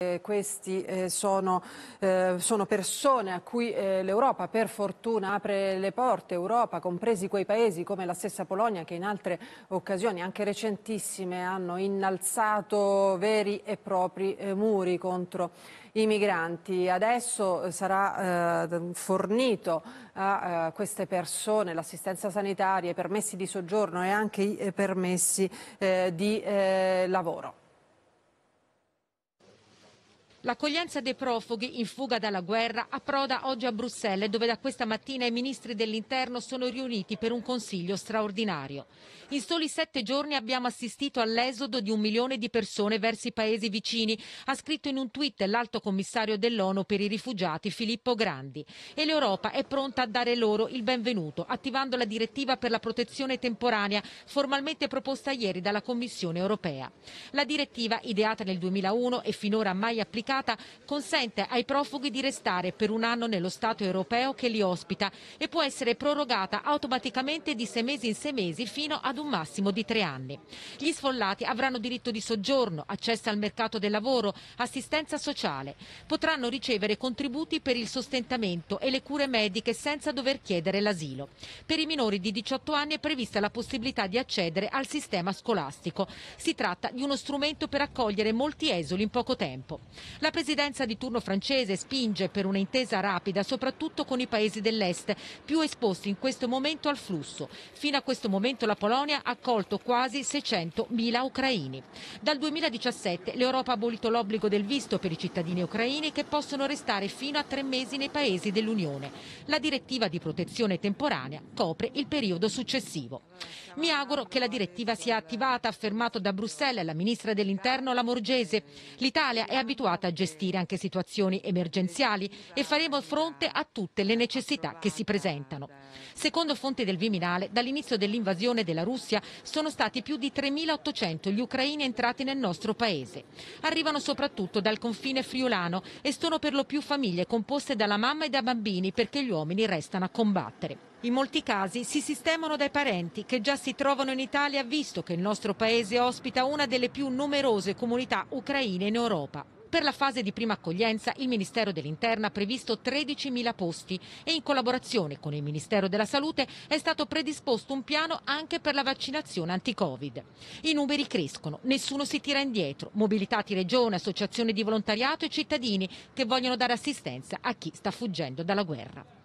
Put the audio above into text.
Eh, questi eh, sono, eh, sono, persone a cui eh, l'Europa per fortuna apre le porte, Europa, compresi quei paesi come la stessa Polonia che in altre occasioni, anche recentissime, hanno innalzato veri e propri eh, muri contro i migranti. Adesso eh, sarà fornito a queste persone l'assistenza sanitaria, i permessi di soggiorno e anche i permessi di lavoro. L'accoglienza dei profughi in fuga dalla guerra approda oggi a Bruxelles, dove da questa mattina i ministri dell'interno sono riuniti per un consiglio straordinario. In soli sette giorni abbiamo assistito all'esodo di un milione di persone verso i paesi vicini, ha scritto in un tweet l'alto commissario dell'ONU per i rifugiati Filippo Grandi. E l'Europa è pronta a dare loro il benvenuto, attivando la direttiva per la protezione temporanea, formalmente proposta ieri dalla Commissione europea. La direttiva, ideata nel 2001 e finora mai applicata, limitata consente ai profughi di restare per un anno nello Stato europeo che li ospita e può essere prorogata automaticamente di sei mesi in sei mesi fino ad un massimo di tre anni. Gli sfollati avranno diritto di soggiorno, accesso al mercato del lavoro, assistenza sociale. Potranno ricevere contributi per il sostentamento e le cure mediche senza dover chiedere l'asilo. Per i minori di 18 anni è prevista la possibilità di accedere al sistema scolastico. Si tratta di uno strumento per accogliere molti esuli in poco tempo. La la presidenza di turno francese spinge per un'intesa rapida, soprattutto con i paesi dell'est, più esposti in questo momento al flusso. Fino a questo momento la Polonia ha accolto quasi 600.000 ucraini. Dal 2017 l'Europa ha abolito l'obbligo del visto per i cittadini ucraini che possono restare fino a tre mesi nei paesi dell'Unione. La direttiva di protezione temporanea copre il periodo successivo. Mi auguro che la direttiva sia attivata, affermato da Bruxelles la ministra dell'Interno Lamorgese. L'Italia è abituata a gestire anche situazioni emergenziali e faremo fronte a tutte le necessità che si presentano. Secondo fonti del Viminale, dall'inizio dell'invasione della Russia sono stati più di 3.800 gli ucraini entrati nel nostro paese. Arrivano soprattutto dal confine friulano e sono per lo più famiglie composte dalla mamma e da bambini perché gli uomini restano a combattere. In molti casi si sistemano dai parenti che già si trovano in Italia visto che il nostro paese ospita una delle più numerose comunità ucraine in Europa. Per la fase di prima accoglienza il Ministero dell'Interno ha previsto 13.000 posti e in collaborazione con il Ministero della Salute è stato predisposto un piano anche per la vaccinazione anti-Covid. I numeri crescono, nessuno si tira indietro, mobilitati regione, associazioni di volontariato e cittadini che vogliono dare assistenza a chi sta fuggendo dalla guerra.